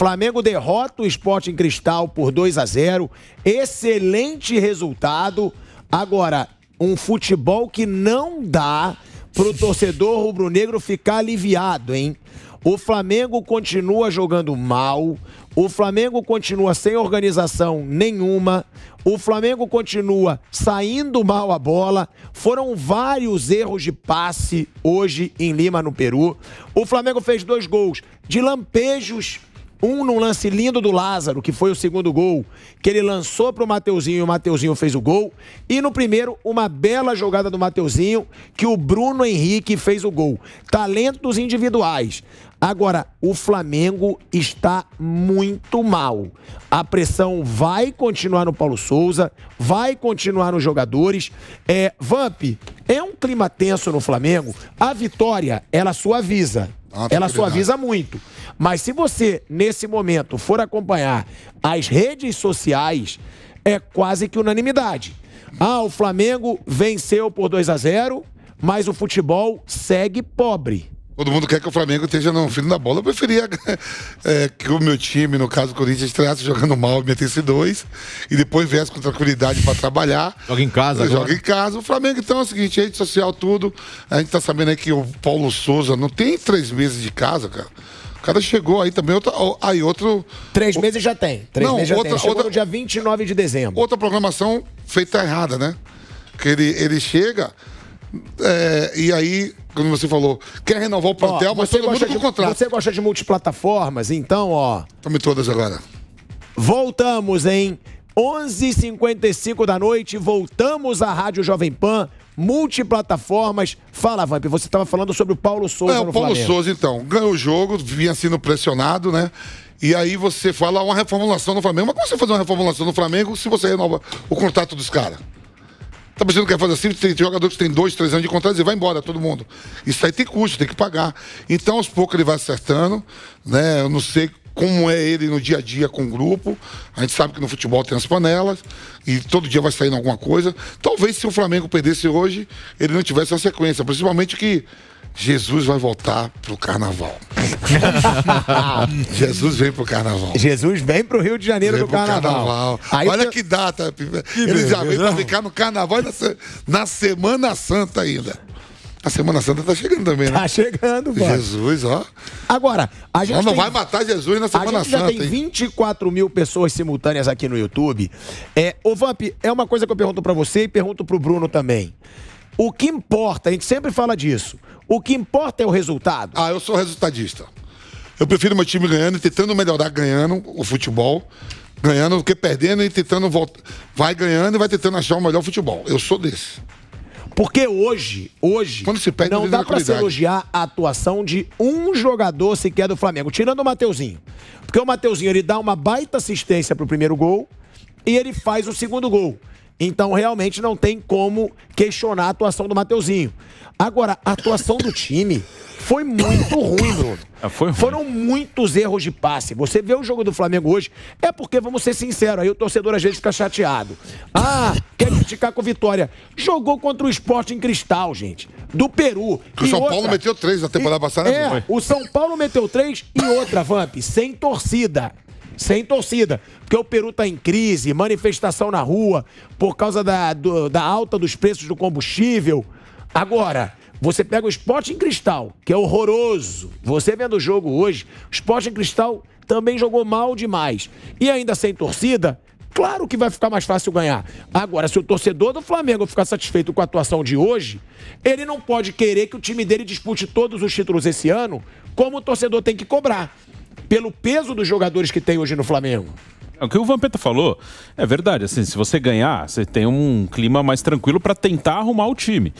Flamengo derrota o Esporte em Cristal por 2 a 0. Excelente resultado. Agora, um futebol que não dá pro torcedor rubro-negro ficar aliviado, hein? O Flamengo continua jogando mal, o Flamengo continua sem organização nenhuma, o Flamengo continua saindo mal a bola. Foram vários erros de passe hoje em Lima, no Peru. O Flamengo fez dois gols de lampejos um num lance lindo do Lázaro, que foi o segundo gol, que ele lançou para o Mateuzinho e o Mateuzinho fez o gol. E no primeiro, uma bela jogada do Mateuzinho, que o Bruno Henrique fez o gol. Talentos individuais. Agora, o Flamengo está muito mal. A pressão vai continuar no Paulo Souza, vai continuar nos jogadores. É, Vamp, é um clima tenso no Flamengo. A vitória, ela suaviza. Ah, ela suaviza muito. Mas se você, nesse momento, for acompanhar as redes sociais, é quase que unanimidade. Ah, o Flamengo venceu por 2 a 0 mas o futebol segue pobre. Todo mundo quer que o Flamengo esteja no fim da bola. Eu preferia é, que o meu time, no caso o Corinthians, estreasse jogando mal, metesse dois, e depois viesse com tranquilidade para trabalhar. Joga em casa, né? Joga em casa. O Flamengo, então, é o seguinte: rede social, tudo. A gente está sabendo aí que o Paulo Souza não tem três meses de casa, cara. O cara chegou aí também. Outra, aí outro. Três o... meses já tem. Três não, meses já outra, tem. Chegou outra, no dia 29 de dezembro. Outra programação feita errada, né? Porque ele, ele chega é, e aí, quando você falou, quer renovar o plantel, ó, mas todo mundo com de, contrato. Você gosta de multiplataformas? Então, ó. Tome todas agora. Voltamos, hein? 11h55 da noite, voltamos à Rádio Jovem Pan, multiplataformas. Fala, Vamp, você estava falando sobre o Paulo Souza. É, o Paulo Flamengo. Souza, então, ganhou o jogo, vinha sendo pressionado, né? E aí você fala uma reformulação no Flamengo. Mas como você faz uma reformulação no Flamengo se você renova o contrato dos caras? Tá pensando que quer fazer assim, tem jogador que tem dois, três anos de contrato e vai embora, todo mundo. Isso aí tem custo, tem que pagar. Então, aos poucos, ele vai acertando, né? Eu não sei como é ele no dia a dia com o grupo. A gente sabe que no futebol tem as panelas e todo dia vai saindo alguma coisa. Talvez se o Flamengo perdesse hoje, ele não tivesse a sequência, principalmente que Jesus vai voltar pro carnaval. Jesus vem pro carnaval. Jesus vem pro Rio de Janeiro vem pro carnaval. carnaval. Aí Olha que... que data. Que Ele já veio pra ficar no carnaval na, na Semana Santa ainda. A Semana Santa tá chegando também, né? Tá chegando, mano. Jesus, ó. Agora, a gente. Só não tem... vai matar Jesus na Semana Santa. A gente já tem tem 24 mil pessoas simultâneas aqui no YouTube. É, ô, Vamp, é uma coisa que eu pergunto para você e pergunto pro Bruno também. O que importa, a gente sempre fala disso. O que importa é o resultado. Ah, eu sou resultadista. Eu prefiro meu time ganhando e tentando melhorar ganhando o futebol, ganhando do que perdendo e tentando voltar. Vai ganhando e vai tentando achar o melhor futebol. Eu sou desse. Porque hoje, hoje, Quando se perde, não dá para se elogiar a atuação de um jogador sequer do Flamengo, tirando o Mateuzinho. Porque o Mateuzinho ele dá uma baita assistência pro primeiro gol e ele faz o segundo gol. Então, realmente não tem como questionar a atuação do Mateuzinho. Agora, a atuação do time foi muito ruim, Bruno. É, foi ruim. Foram muitos erros de passe. Você vê o jogo do Flamengo hoje, é porque, vamos ser sinceros, aí o torcedor às vezes fica chateado. Ah, quer criticar com vitória. Jogou contra o esporte em cristal, gente. Do Peru. o São outra... Paulo meteu três na temporada e... passada. É, né? o São Paulo meteu três e outra, Vamp, sem torcida sem torcida. Porque o Peru está em crise, manifestação na rua, por causa da, do, da alta dos preços do combustível. Agora, você pega o esporte em cristal, que é horroroso. Você vendo o jogo hoje, o esporte em cristal também jogou mal demais. E ainda sem torcida, claro que vai ficar mais fácil ganhar. Agora, se o torcedor do Flamengo ficar satisfeito com a atuação de hoje, ele não pode querer que o time dele dispute todos os títulos esse ano, como o torcedor tem que cobrar pelo peso dos jogadores que tem hoje no Flamengo. É o que o Vampeta falou é verdade. Assim, se você ganhar, você tem um clima mais tranquilo para tentar arrumar o time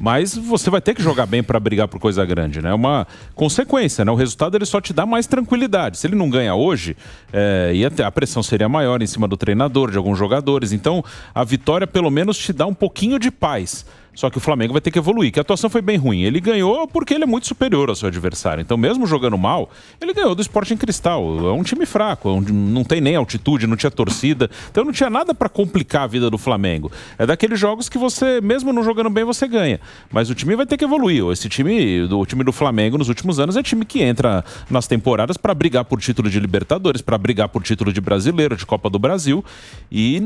mas você vai ter que jogar bem para brigar por coisa grande, né? É uma consequência, né? O resultado ele só te dá mais tranquilidade. Se ele não ganha hoje, é, e a pressão seria maior em cima do treinador, de alguns jogadores. Então, a vitória pelo menos te dá um pouquinho de paz. Só que o Flamengo vai ter que evoluir, que a atuação foi bem ruim. Ele ganhou porque ele é muito superior ao seu adversário. Então, mesmo jogando mal, ele ganhou do em Cristal. É um time fraco, é não tem nem altitude, não tinha torcida. Então, não tinha nada para complicar a vida do Flamengo. É daqueles jogos que você, mesmo não jogando bem, você ganha. Mas o time vai ter que evoluir. Esse time, o time do Flamengo nos últimos anos é time que entra nas temporadas para brigar por título de Libertadores, para brigar por título de Brasileiro, de Copa do Brasil. E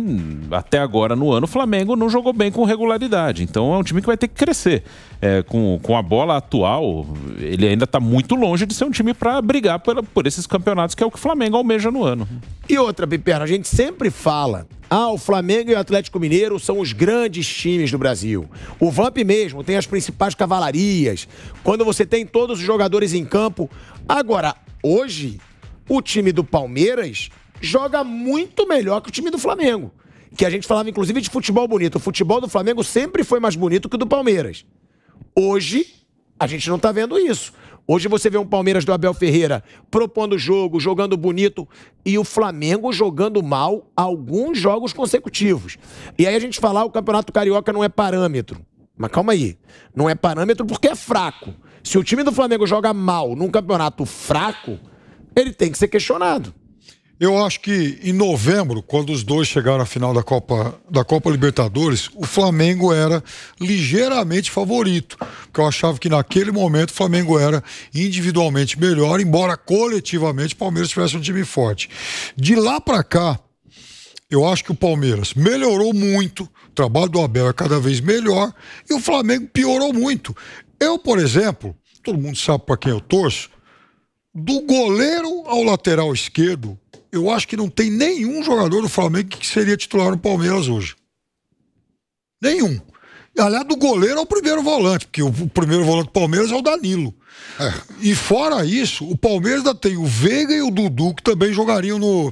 até agora no ano o Flamengo não jogou bem com regularidade. Então é um time que vai ter que crescer. É, com, com a bola atual, ele ainda está muito longe de ser um time para brigar por, por esses campeonatos que é o que o Flamengo almeja no ano. E outra, Piperno, a gente sempre fala ah, o Flamengo e o Atlético Mineiro são os grandes times do Brasil. O Vamp mesmo tem as principais cavalarias. Quando você tem todos os jogadores em campo. Agora, hoje, o time do Palmeiras joga muito melhor que o time do Flamengo. Que a gente falava, inclusive, de futebol bonito. O futebol do Flamengo sempre foi mais bonito que o do Palmeiras. Hoje, a gente não está vendo isso. Hoje você vê um Palmeiras do Abel Ferreira propondo jogo, jogando bonito e o Flamengo jogando mal alguns jogos consecutivos. E aí a gente falar o Campeonato Carioca não é parâmetro. Mas calma aí. Não é parâmetro porque é fraco. Se o time do Flamengo joga mal num campeonato fraco, ele tem que ser questionado. Eu acho que em novembro, quando os dois chegaram à final da Copa, da Copa Libertadores, o Flamengo era ligeiramente favorito. Porque eu achava que naquele momento o Flamengo era individualmente melhor, embora coletivamente o Palmeiras tivesse um time forte. De lá para cá, eu acho que o Palmeiras melhorou muito, o trabalho do Abel é cada vez melhor e o Flamengo piorou muito. Eu, por exemplo, todo mundo sabe para quem eu torço, do goleiro ao lateral esquerdo, eu acho que não tem nenhum jogador do Flamengo que seria titular no Palmeiras hoje. Nenhum. Aliás, do goleiro ao é primeiro volante, porque o primeiro volante do Palmeiras é o Danilo. É. E fora isso, o Palmeiras ainda tem o Veiga e o Dudu, que também jogariam no,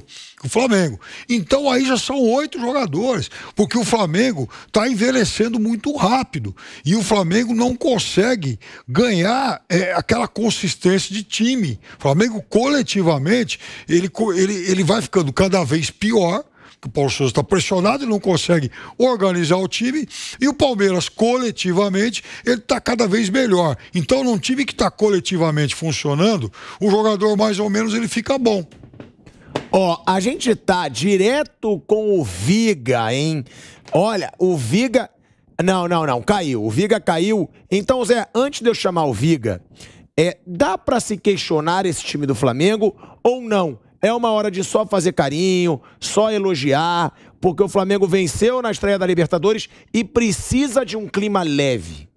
no Flamengo. Então aí já são oito jogadores, porque o Flamengo está envelhecendo muito rápido. E o Flamengo não consegue ganhar é, aquela consistência de time. O Flamengo, coletivamente, ele, ele, ele vai ficando cada vez pior que o Paulo Souza está pressionado e não consegue organizar o time. E o Palmeiras, coletivamente, ele está cada vez melhor. Então, num time que está coletivamente funcionando, o jogador mais ou menos ele fica bom. Ó, a gente tá direto com o Viga, hein? Olha, o Viga. Não, não, não, caiu. O Viga caiu. Então, Zé, antes de eu chamar o Viga, é, dá para se questionar esse time do Flamengo ou não? É uma hora de só fazer carinho, só elogiar, porque o Flamengo venceu na estreia da Libertadores e precisa de um clima leve.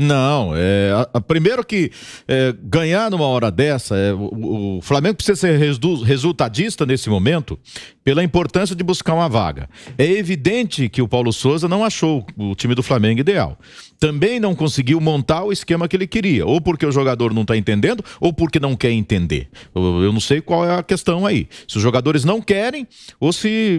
Não, é, a, a, primeiro que é, ganhar numa hora dessa, é, o, o, Flamengo precisa ser resu, resultadista nesse momento pela importância de buscar uma vaga. É evidente que o Paulo Souza não achou o time do Flamengo ideal. Também não conseguiu montar o esquema que ele queria, ou porque o jogador não está entendendo, ou porque não quer entender. Eu, eu, não sei qual é a questão aí. Se os jogadores não querem, ou se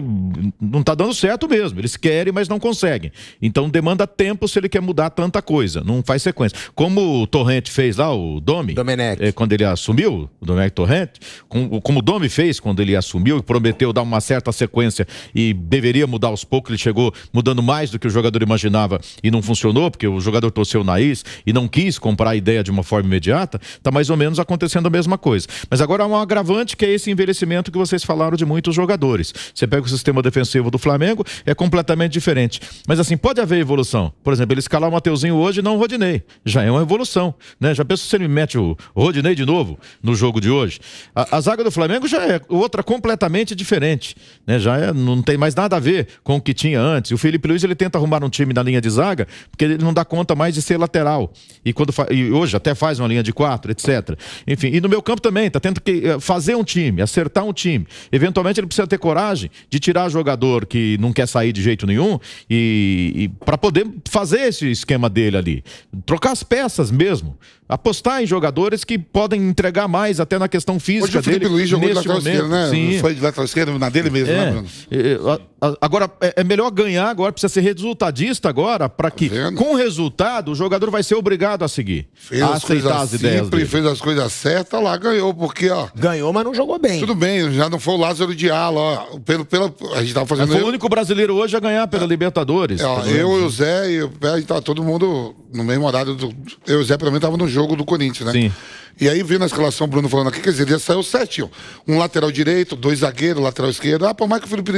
não está dando certo mesmo. Eles querem, mas não conseguem. Então demanda tempo se ele quer mudar tanta coisa. Não faz faz sequência. Como o Torrente fez lá, o Domi, Domenech. Eh, quando ele assumiu, o Domenech Torrente, como o Domi fez quando ele assumiu e prometeu dar uma certa sequência e deveria mudar aos poucos, ele chegou mudando mais do que o jogador imaginava e não funcionou, porque o jogador torceu o nariz e não quis comprar a ideia de uma forma imediata, está mais ou menos acontecendo a mesma coisa. Mas agora há um agravante que é esse envelhecimento que vocês falaram de muitos jogadores. Você pega o sistema defensivo do Flamengo, é completamente diferente. Mas assim, pode haver evolução. Por exemplo, ele escalar o Mateuzinho hoje não o Rodinei. Rodinei. Já é uma evolução, né? Já pensa se ele mete o Rodinei de novo no jogo de hoje. A, a zaga do Flamengo já é outra completamente diferente, né? Já é, não tem mais nada a ver com o que tinha antes. O Felipe Luiz ele tenta arrumar um time na linha de zaga porque ele não dá conta mais de ser lateral. E quando e hoje até faz uma linha de quatro, etc. Enfim, e no meu campo também, está tendo que eh, fazer um time, acertar um time. Eventualmente ele precisa ter coragem de tirar jogador que não quer sair de jeito nenhum e, e para poder fazer esse esquema dele ali trocar as peças mesmo. Apostar em jogadores que podem entregar mais até na questão física Hoje o Felipe dele. Luiz jogou de lateral esquerdo, né? Sim. Foi de lateral esquerdo na dele mesmo, né, é. né, Bruno? É, é, Agora, é, é melhor ganhar agora, precisa ser resultadista agora, para tá que, tá com resultado, o jogador vai ser obrigado a seguir. Fez a as aceitar as ideias. Simples, fez as coisas certas, lá ganhou, porque, ó. Ganhou, mas não jogou bem. Tudo bem, já não foi o Lázaro de Ala, ó. Pelo, pelo, a gente tava fazendo. Mas foi o único brasileiro hoje a ganhar pela é, Libertadores. É, ó, eu e o Zé, e o, a gente tá todo mundo no mesmo horário. Do, eu e o Zé, pelo menos, tava no jogo do Corinthians, né? Sim. E aí vendo a escalação, Bruno falando aqui, quer dizer, já saiu sete, ó. Um lateral direito, dois zagueiros, lateral esquerdo. Ah, pô, Marco Felipe.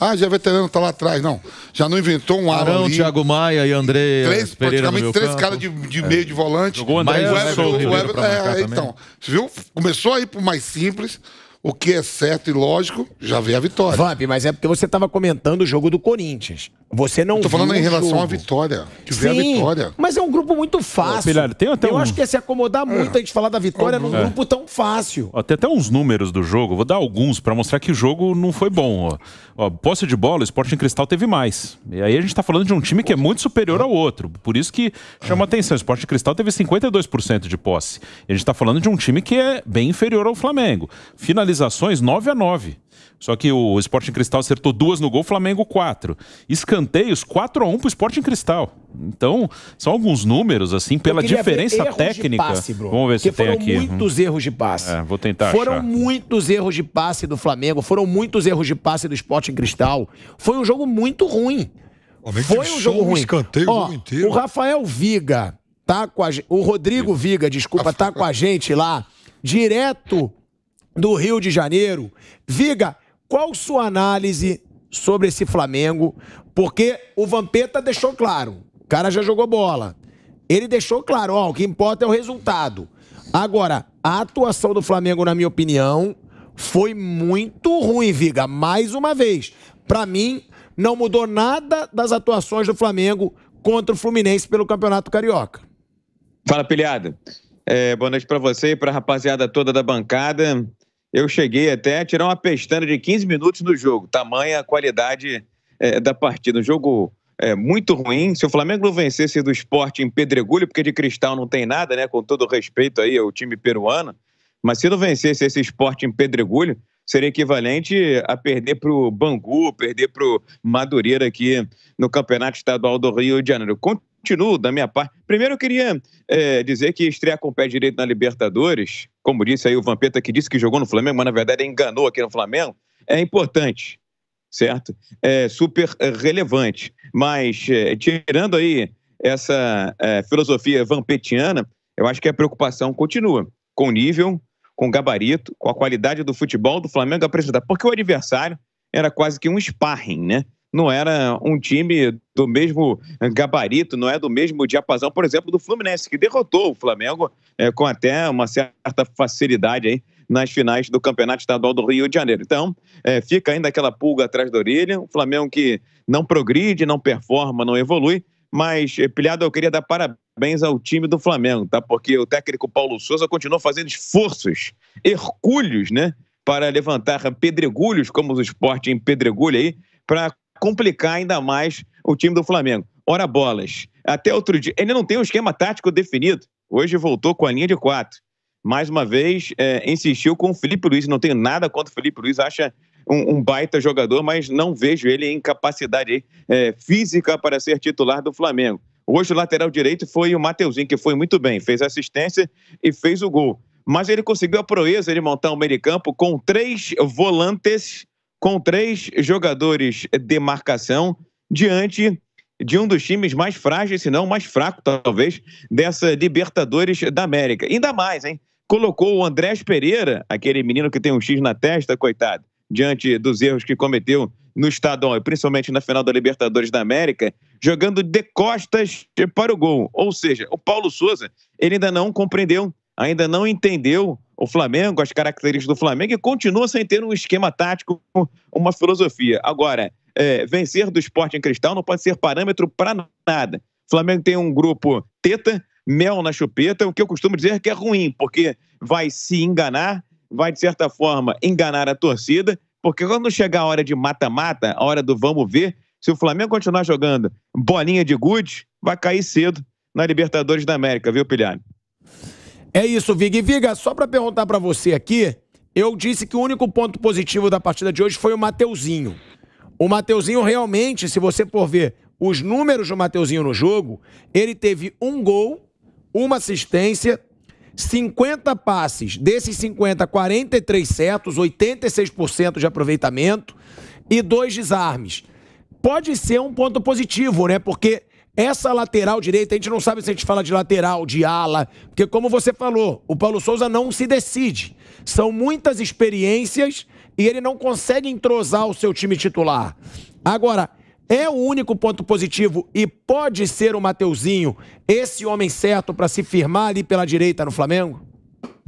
Ah, já é veterano, tá lá atrás. Não. Já não inventou um Arão. Arão, Thiago Maia e André. Três, Pereira praticamente três caras de, de é. meio de volante. Jogou André, mas, o né? Everton. É, então, você viu? Começou aí pro mais simples o que é certo e lógico, já vem a vitória. Vamp, mas é porque você estava comentando o jogo do Corinthians. Você não. Eu tô falando em relação à vitória. Que Sim, a vitória. Mas é um grupo muito fácil. Ô, Pilar, tem até Eu um... acho que é se acomodar é. muito é. a gente falar da vitória é. num grupo tão fácil. Ó, tem até uns números do jogo, vou dar alguns para mostrar que o jogo não foi bom. Ó. Ó, posse de bola, o Sporting Cristal teve mais. E aí a gente está falando de um time que é muito superior ao outro. Por isso que chama atenção. O Sporting Cristal teve 52% de posse. E a gente está falando de um time que é bem inferior ao Flamengo. Finalização finalizações 9 a 9. Só que o Sporting Cristal acertou duas no gol, Flamengo quatro. Escanteios 4 a 1 pro Sporting Cristal. Então, são alguns números, assim, pela diferença técnica. Passe, Vamos ver Porque se tem aqui. Foram muitos uhum. erros de passe. É, vou tentar Foram achar. muitos erros de passe do Flamengo, foram muitos erros de passe do Sporting Cristal. Foi um jogo muito ruim. Foi um jogo ruim. Escanteio Ó, o, jogo inteiro. o Rafael Viga tá com a, o Rodrigo Viga, desculpa, tá com a gente lá direto do Rio de Janeiro. Viga, qual sua análise sobre esse Flamengo? Porque o Vampeta deixou claro, o cara já jogou bola. Ele deixou claro, ó, o que importa é o resultado. Agora, a atuação do Flamengo, na minha opinião, foi muito ruim, Viga. Mais uma vez, para mim, não mudou nada das atuações do Flamengo contra o Fluminense pelo Campeonato Carioca. Fala, pilhada. É, boa noite para você e para a rapaziada toda da bancada eu cheguei até a tirar uma pestana de 15 minutos no jogo, tamanha a qualidade é, da partida. Um jogo é, muito ruim. Se o Flamengo não vencesse do esporte em pedregulho, porque de cristal não tem nada, né? Com todo respeito aí ao time peruano, mas se não vencesse esse esporte em pedregulho, seria equivalente a perder para o Bangu, perder para o Madureira aqui no Campeonato Estadual do Rio de Janeiro. Continuo da minha parte. Primeiro eu queria é, dizer que estrear com o pé direito na Libertadores como disse aí o Vampeta, que disse que jogou no Flamengo, mas na verdade enganou aqui no Flamengo, é importante, certo? É super eh, relevante. Mas, é, tirando aí essa é, filosofia vampetiana, eu acho que a preocupação continua com o nível, com o gabarito, com a qualidade do futebol do Flamengo apresentar. porque o adversário era quase que um sparring, né? não era um time do mesmo gabarito, não é do mesmo diapasão, por exemplo, do Fluminense, que derrotou o Flamengo é, com até uma certa facilidade aí nas finais do Campeonato Estadual do Rio de Janeiro. Então, é, fica ainda aquela pulga atrás da orelha, o Flamengo que não progride, não performa, não evolui, mas, é, Pilhado, eu queria dar parabéns ao time do Flamengo, tá? Porque o técnico Paulo Souza continua fazendo esforços, hercúleos, né? Para levantar pedregulhos, como o esporte em pedregulho aí, para complicar ainda mais o time do Flamengo. Ora bolas. Até outro dia. Ele não tem um esquema tático definido. Hoje voltou com a linha de quatro. Mais uma vez, é, insistiu com o Felipe Luiz. Não tenho nada contra o Felipe Luiz. Acha um, um baita jogador, mas não vejo ele em capacidade é, física para ser titular do Flamengo. Hoje o lateral direito foi o Mateuzinho, que foi muito bem. Fez assistência e fez o gol. Mas ele conseguiu a proeza de montar o meio campo com três volantes com três jogadores de marcação diante de um dos times mais frágeis, se não mais fraco, talvez, dessa Libertadores da América. Ainda mais, hein? Colocou o Andrés Pereira, aquele menino que tem um X na testa, coitado, diante dos erros que cometeu no Estadão, e principalmente na final da Libertadores da América, jogando de costas para o gol. Ou seja, o Paulo Souza, ele ainda não compreendeu ainda não entendeu o Flamengo, as características do Flamengo e continua sem ter um esquema tático, uma filosofia. Agora, é, vencer do esporte em cristal não pode ser parâmetro para nada. O Flamengo tem um grupo teta, mel na chupeta, o que eu costumo dizer é que é ruim, porque vai se enganar, vai de certa forma enganar a torcida, porque quando chegar a hora de mata-mata, a hora do vamos ver, se o Flamengo continuar jogando bolinha de gude, vai cair cedo na Libertadores da América, viu, Pilhane? É isso, Vig. Viga, só para perguntar para você aqui, eu disse que o único ponto positivo da partida de hoje foi o Mateuzinho. O Mateuzinho realmente, se você for ver os números do Mateuzinho no jogo, ele teve um gol, uma assistência, 50 passes. Desses 50, 43 certos, 86% de aproveitamento e dois desarmes. Pode ser um ponto positivo, né? Porque essa lateral direita, a gente não sabe se a gente fala de lateral, de ala, porque como você falou, o Paulo Souza não se decide. São muitas experiências e ele não consegue entrosar o seu time titular. Agora, é o único ponto positivo e pode ser o Mateuzinho esse homem certo para se firmar ali pela direita no Flamengo?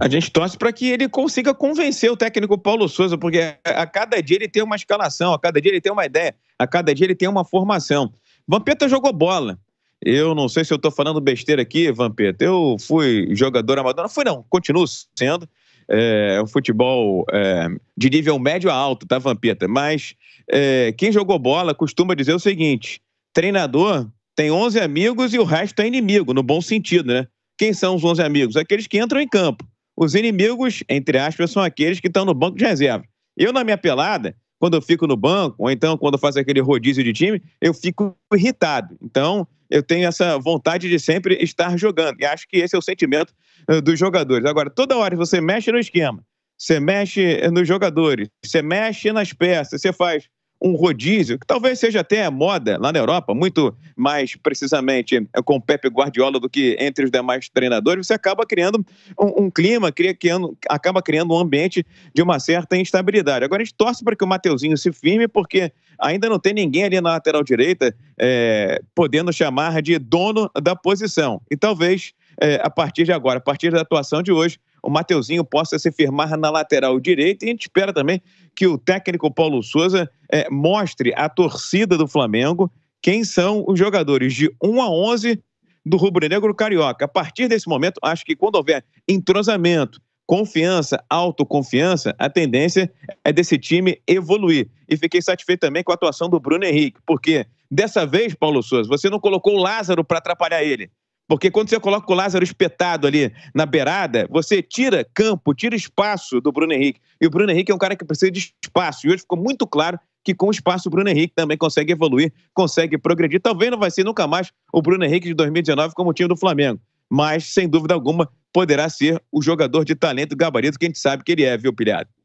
A gente torce para que ele consiga convencer o técnico Paulo Souza, porque a cada dia ele tem uma escalação, a cada dia ele tem uma ideia, a cada dia ele tem uma formação. Vampeta jogou bola. Eu não sei se eu estou falando besteira aqui, Vampeta. Eu fui jogador amador. Não fui, não. Continuo sendo. É um futebol é, de nível médio a alto, tá, Vampeta? Mas é, quem jogou bola costuma dizer o seguinte: treinador tem 11 amigos e o resto é inimigo, no bom sentido, né? Quem são os 11 amigos? Aqueles que entram em campo. Os inimigos, entre aspas, são aqueles que estão no banco de reserva. Eu, na minha pelada, quando eu fico no banco, ou então quando eu faço aquele rodízio de time, eu fico irritado. Então, eu tenho essa vontade de sempre estar jogando. E acho que esse é o sentimento eh, dos jogadores. Agora, toda hora você mexe no esquema, você mexe eh, nos jogadores, você mexe nas peças, você faz um rodízio, que talvez seja até moda lá na Europa, muito mais precisamente eh, com Pepe Guardiola do que entre os demais treinadores, você acaba criando um, um clima, cria, criando, acaba criando um ambiente de uma certa instabilidade. Agora a gente torce para que o Mateuzinho se firme, porque ainda não tem ninguém ali na lateral direita é, podendo chamar de dono da posição. E talvez é, a partir de agora, a partir da atuação de hoje, o Mateuzinho possa se firmar na lateral direita e a gente espera também que o técnico Paulo Souza é, mostre à torcida do Flamengo quem são os jogadores de 1 a 11 do rubro-negro carioca. A partir desse momento, acho que quando houver entrosamento, confiança, autoconfiança, a tendência é desse time evoluir. E fiquei satisfeito também com a atuação do Bruno Henrique, porque dessa vez, Paulo Souza, você não colocou o Lázaro para atrapalhar ele. Porque quando você coloca o Lázaro espetado ali na beirada, você tira campo, tira espaço do Bruno Henrique. E o Bruno Henrique é um cara que precisa de espaço. E hoje ficou muito claro que com o espaço o Bruno Henrique também consegue evoluir, consegue progredir. Talvez não vai ser nunca mais o Bruno Henrique de 2019 como o time do Flamengo, mas sem dúvida alguma poderá ser o jogador de talento gabarito que a gente sabe que ele é, viu, Pilhado?